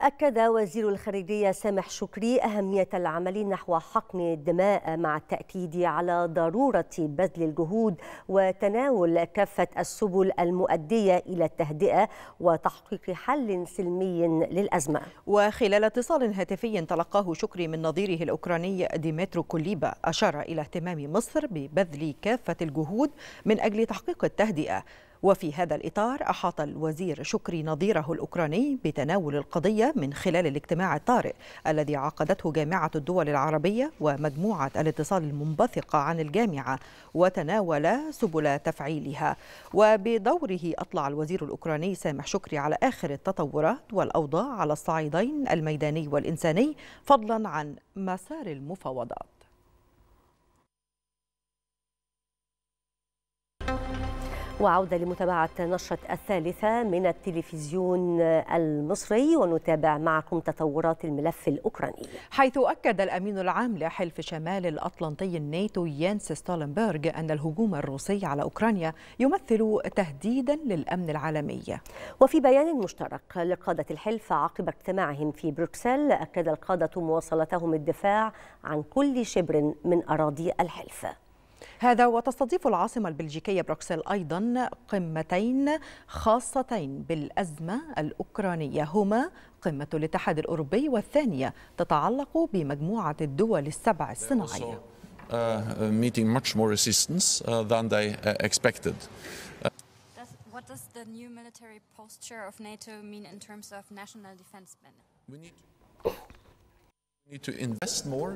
أكد وزير الخارجية سامح شكري أهمية العمل نحو حقن الدماء مع التأكيد على ضرورة بذل الجهود وتناول كافة السبل المؤدية إلى التهدئة وتحقيق حل سلمي للأزمة وخلال اتصال هاتفي تلقاه شكري من نظيره الأوكراني ديمترو كوليبا أشار إلى اهتمام مصر ببذل كافة الجهود من أجل تحقيق التهدئة وفي هذا الإطار أحاط الوزير شكري نظيره الأوكراني بتناول القضية من خلال الاجتماع الطارئ الذي عقدته جامعة الدول العربية ومجموعة الاتصال المنبثقة عن الجامعة وتناول سبل تفعيلها وبدوره أطلع الوزير الأوكراني سامح شكري على آخر التطورات والأوضاع على الصعيدين الميداني والإنساني فضلا عن مسار المفاوضات وعودة لمتابعة نشرة الثالثة من التلفزيون المصري ونتابع معكم تطورات الملف الأوكراني حيث أكد الأمين العام لحلف شمال الأطلنطي الناتو يانس ستولنبرغ أن الهجوم الروسي على أوكرانيا يمثل تهديدا للأمن العالمي وفي بيان مشترك لقادة الحلف عقب اجتماعهم في بروكسل أكد القادة مواصلتهم الدفاع عن كل شبر من أراضي الحلف هذا وتستضيف العاصمة البلجيكية بروكسل أيضا قمتين خاصتين بالأزمة الأوكرانية هما قمة الاتحاد الأوروبي والثانية تتعلق بمجموعة الدول السبع الصناعية need to invest more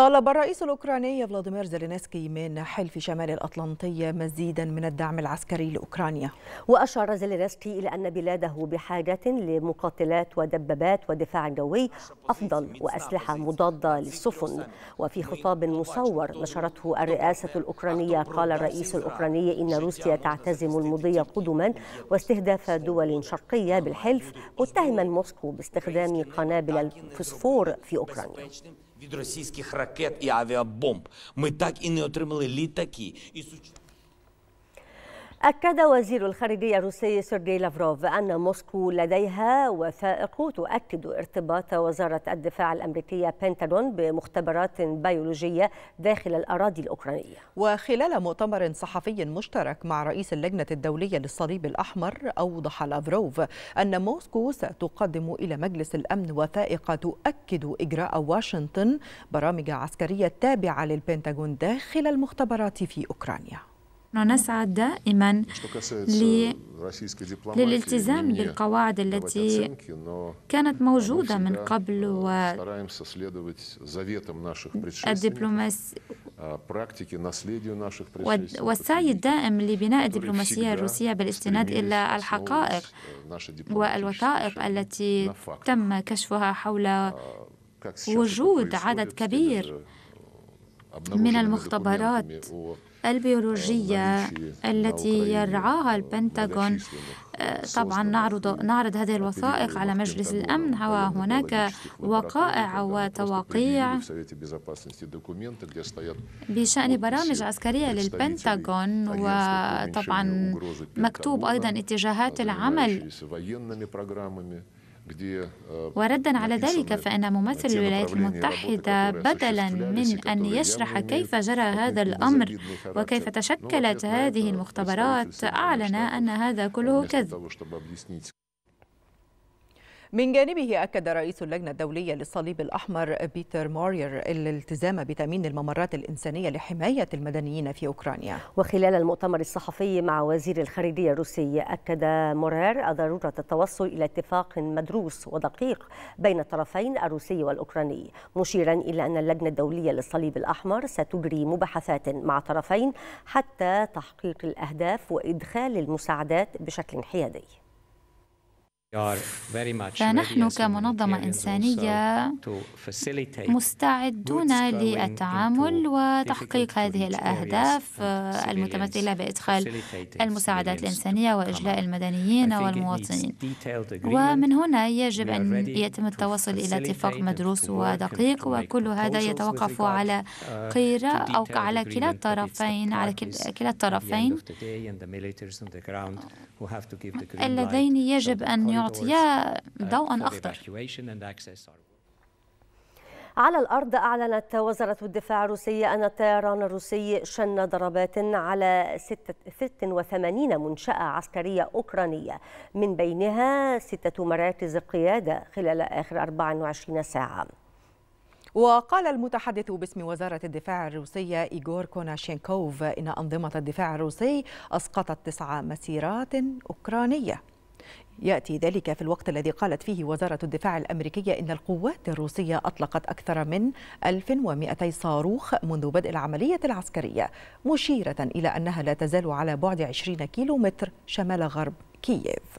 طالب الرئيس الأوكراني فلاديمير زيلينسكي من حلف شمال الأطلنطي مزيدا من الدعم العسكري لأوكرانيا وأشار زيلينسكي إلى أن بلاده بحاجة لمقاتلات ودبابات ودفاع جوي أفضل وأسلحة مضادة للسفن وفي خطاب مصور نشرته الرئاسة الأوكرانية قال الرئيس الأوكراني إن روسيا تعتزم المضي قدما واستهداف دول شرقية بالحلف متهما موسكو باستخدام قنابل الفسفور في أوكرانيا від російських ракет і авіабомб. Ми так і не отримали літаки і сучасні. أكد وزير الخارجية الروسي سيرجي لافروف أن موسكو لديها وثائق تؤكد ارتباط وزارة الدفاع الأمريكية بنتاغون بمختبرات بيولوجية داخل الأراضي الأوكرانية وخلال مؤتمر صحفي مشترك مع رئيس اللجنة الدولية للصليب الأحمر أوضح لافروف أن موسكو ستقدم إلى مجلس الأمن وثائق تؤكد إجراء واشنطن برامج عسكرية تابعة للبنتاغون داخل المختبرات في أوكرانيا نحن نسعى دائما للالتزام بالقواعد التي كانت موجودة من قبل و والسعي الدائم لبناء الدبلوماسية الروسية بالاستناد إلى الحقائق والوثائق التي تم كشفها حول وجود عدد كبير э, من المختبرات البيولوجية التي يرعاها البنتاغون آه، طبعا نعرض نعرض هذه الوثائق على مجلس الامن وهناك وقائع وتواقيع بشان برامج عسكريه للبنتاغون وطبعا مكتوب ايضا اتجاهات العمل آه، وردا على ذلك فإن ممثل الولايات المتحدة بدلا من أن يشرح كيف جرى هذا الأمر وكيف تشكلت هذه المختبرات أعلن أن هذا كله كذب من جانبه أكد رئيس اللجنة الدولية للصليب الأحمر بيتر مورير الالتزام بتأمين الممرات الإنسانية لحماية المدنيين في أوكرانيا وخلال المؤتمر الصحفي مع وزير الخارجية الروسي أكد مورير ضرورة التوصل إلى اتفاق مدروس ودقيق بين الطرفين الروسي والأوكراني مشيرا إلى أن اللجنة الدولية للصليب الأحمر ستجري مباحثات مع طرفين حتى تحقيق الأهداف وإدخال المساعدات بشكل حيادي فنحن كمنظمة إنسانية مستعدون للتعامل وتحقيق هذه الأهداف المتمثلة بإدخال المساعدات الإنسانية وإجلاء المدنيين والمواطنين ومن هنا يجب أن يتم التوصل إلى اتفاق مدروس ودقيق وكل هذا يتوقف على uh, قراءة أو على كلا الطرفين على كلا الطرفين اللذين يجب أن يعطيا uh, ضوءا أخضر على الأرض أعلنت وزارة الدفاع الروسية أن الطيران الروسي شن ضربات على 86 منشأة عسكرية أوكرانية من بينها ستة مراكز قيادة خلال آخر 24 ساعة وقال المتحدث باسم وزارة الدفاع الروسية إيغور كوناشينكوف إن أنظمة الدفاع الروسي أسقطت تسع مسيرات أوكرانية ياتي ذلك في الوقت الذي قالت فيه وزاره الدفاع الامريكيه ان القوات الروسيه اطلقت اكثر من 1200 صاروخ منذ بدء العمليه العسكريه مشيره الى انها لا تزال على بعد 20 كيلومتر شمال غرب كييف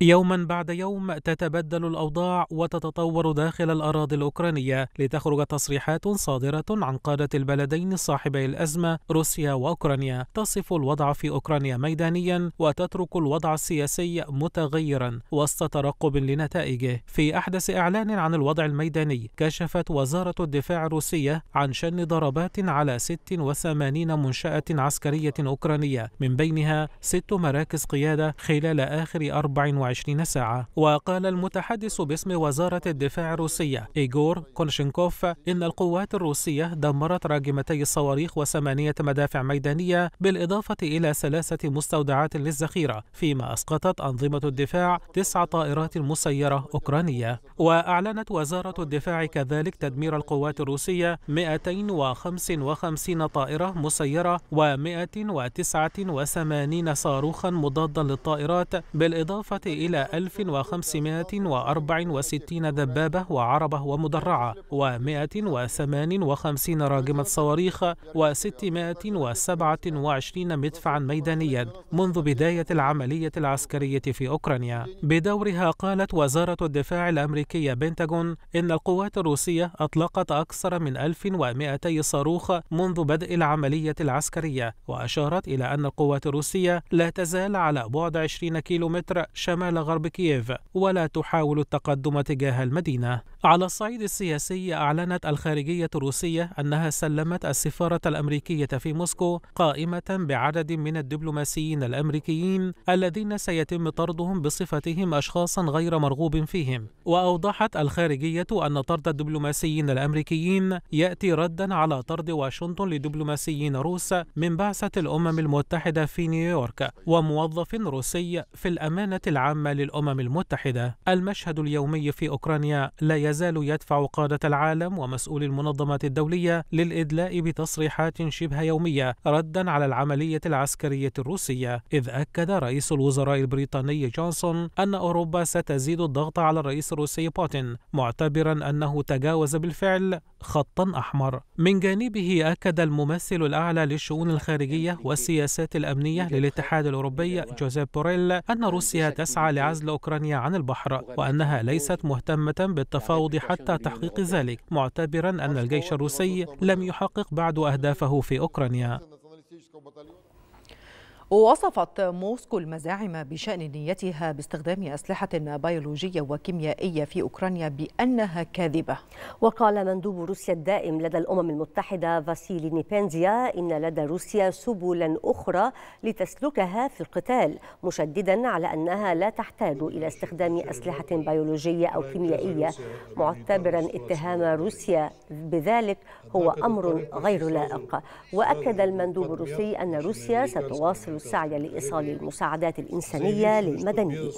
يوما بعد يوم تتبدل الأوضاع وتتطور داخل الأراضي الأوكرانية لتخرج تصريحات صادرة عن قادة البلدين صاحبي الأزمة روسيا وأوكرانيا تصف الوضع في أوكرانيا ميدانيا وتترك الوضع السياسي متغيرا وسط ترقب لنتائجه في أحدث إعلان عن الوضع الميداني كشفت وزارة الدفاع الروسية عن شن ضربات على 86 منشأة عسكرية أوكرانية من بينها ست مراكز قيادة خلال آخر 24 24 ساعة وقال المتحدث باسم وزارة الدفاع الروسية إيغور كونشنكوف إن القوات الروسية دمرت راجمتي الصواريخ وثمانية مدافع ميدانية بالإضافة إلى ثلاثة مستودعات للذخيرة فيما أسقطت أنظمة الدفاع تسع طائرات مسيرة أوكرانية وأعلنت وزارة الدفاع كذلك تدمير القوات الروسية 255 طائرة مسيرة و 189 صاروخا مضادا للطائرات بالإضافة إلى 1564 دبابة وعربة ومدرعة و158 راجمة صواريخ و627 مدفعا ميدانيا منذ بداية العملية العسكرية في أوكرانيا بدورها قالت وزارة الدفاع الأمريكية بنتاغون إن القوات الروسية أطلقت أكثر من 1200 صاروخ منذ بدء العملية العسكرية وأشارت إلى أن القوات الروسية لا تزال على بعد 20 كيلومتر شمال شمال غرب كييف ولا تحاول التقدم تجاه المدينة على الصعيد السياسي أعلنت الخارجية الروسية أنها سلمت السفارة الأمريكية في موسكو قائمة بعدد من الدبلوماسيين الأمريكيين الذين سيتم طردهم بصفتهم أشخاصا غير مرغوب فيهم وأوضحت الخارجية أن طرد الدبلوماسيين الأمريكيين يأتي ردا على طرد واشنطن لدبلوماسيين روس من بعثة الأمم المتحدة في نيويورك وموظف روسي في الأمانة العامة العامة للأمم المتحدة المشهد اليومي في أوكرانيا لا يزال يدفع قادة العالم ومسؤولي المنظمات الدولية للإدلاء بتصريحات شبه يومية ردا على العملية العسكرية الروسية إذ أكد رئيس الوزراء البريطاني جونسون أن أوروبا ستزيد الضغط على الرئيس الروسي بوتين معتبرا أنه تجاوز بالفعل خطا أحمر من جانبه أكد الممثل الأعلى للشؤون الخارجية والسياسات الأمنية للاتحاد الأوروبي جوزيف بوريل أن روسيا تسعى لعزل أوكرانيا عن البحر وأنها ليست مهتمة بالتفاوض حتى تحقيق ذلك معتبرا أن الجيش الروسي لم يحقق بعد أهدافه في أوكرانيا ووصفت موسكو المزاعم بشأن نيتها باستخدام أسلحة بيولوجية وكيميائية في أوكرانيا بأنها كاذبة وقال مندوب روسيا الدائم لدى الأمم المتحدة فاسيلي نيبانزيا إن لدى روسيا سبلا أخرى لتسلكها في القتال مشددا على أنها لا تحتاج إلى استخدام أسلحة بيولوجية أو كيميائية معتبرا اتهام روسيا بذلك هو أمر غير لائق وأكد المندوب الروسي أن روسيا ستواصل السعي لإيصال المساعدات الإنسانية للمدنيين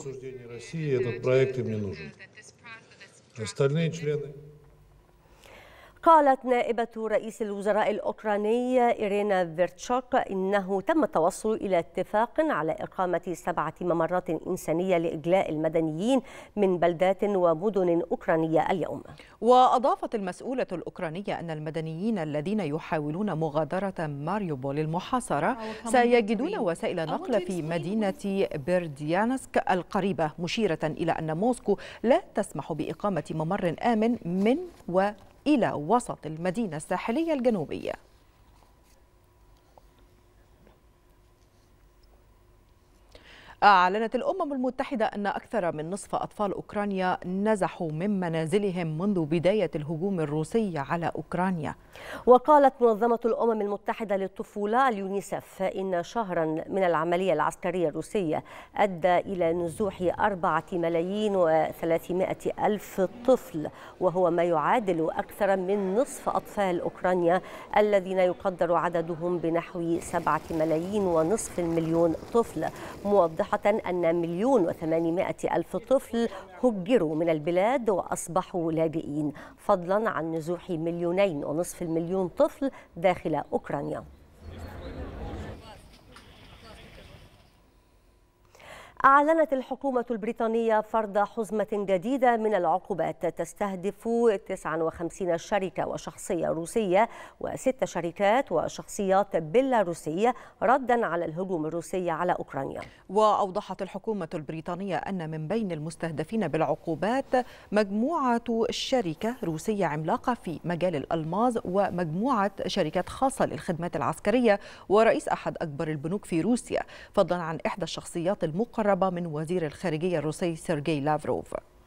قالت نائبة رئيس الوزراء الأوكراني إيرينا فيرتشوك إنه تم التوصل إلى اتفاق على إقامة سبعة ممرات إنسانية لإجلاء المدنيين من بلدات ومدن أوكرانية اليوم وأضافت المسؤولة الأوكرانية أن المدنيين الذين يحاولون مغادرة ماريوبول المحاصرة سيجدون وسائل نقل في مدينة بيرديانسك القريبة مشيرة إلى أن موسكو لا تسمح بإقامة ممر آمن من و إلى وسط المدينة الساحلية الجنوبية أعلنت الأمم المتحدة أن أكثر من نصف أطفال أوكرانيا نزحوا من منازلهم منذ بداية الهجوم الروسي على أوكرانيا وقالت منظمة الأمم المتحدة للطفولة اليونيسف إن شهرا من العملية العسكرية الروسية أدى إلى نزوح أربعة ملايين وثلاثمائة ألف طفل وهو ما يعادل أكثر من نصف أطفال أوكرانيا الذين يقدر عددهم بنحو سبعة ملايين ونصف المليون طفل موضح صراحة أن مليون وثمانمائة ألف طفل هجروا من البلاد وأصبحوا لاجئين فضلا عن نزوح مليونين ونصف المليون طفل داخل أوكرانيا أعلنت الحكومة البريطانية فرض حزمة جديدة من العقوبات تستهدف 59 شركة وشخصية روسية وست شركات وشخصيات بيلاروسية ردا على الهجوم الروسي على أوكرانيا وأوضحت الحكومة البريطانية أن من بين المستهدفين بالعقوبات مجموعة شركة روسية عملاقة في مجال الألماز ومجموعة شركات خاصة للخدمات العسكرية ورئيس أحد أكبر البنوك في روسيا فضلا عن إحدى الشخصيات المقربة العرب من وزير الخارجية الروسي سيرجي لافروف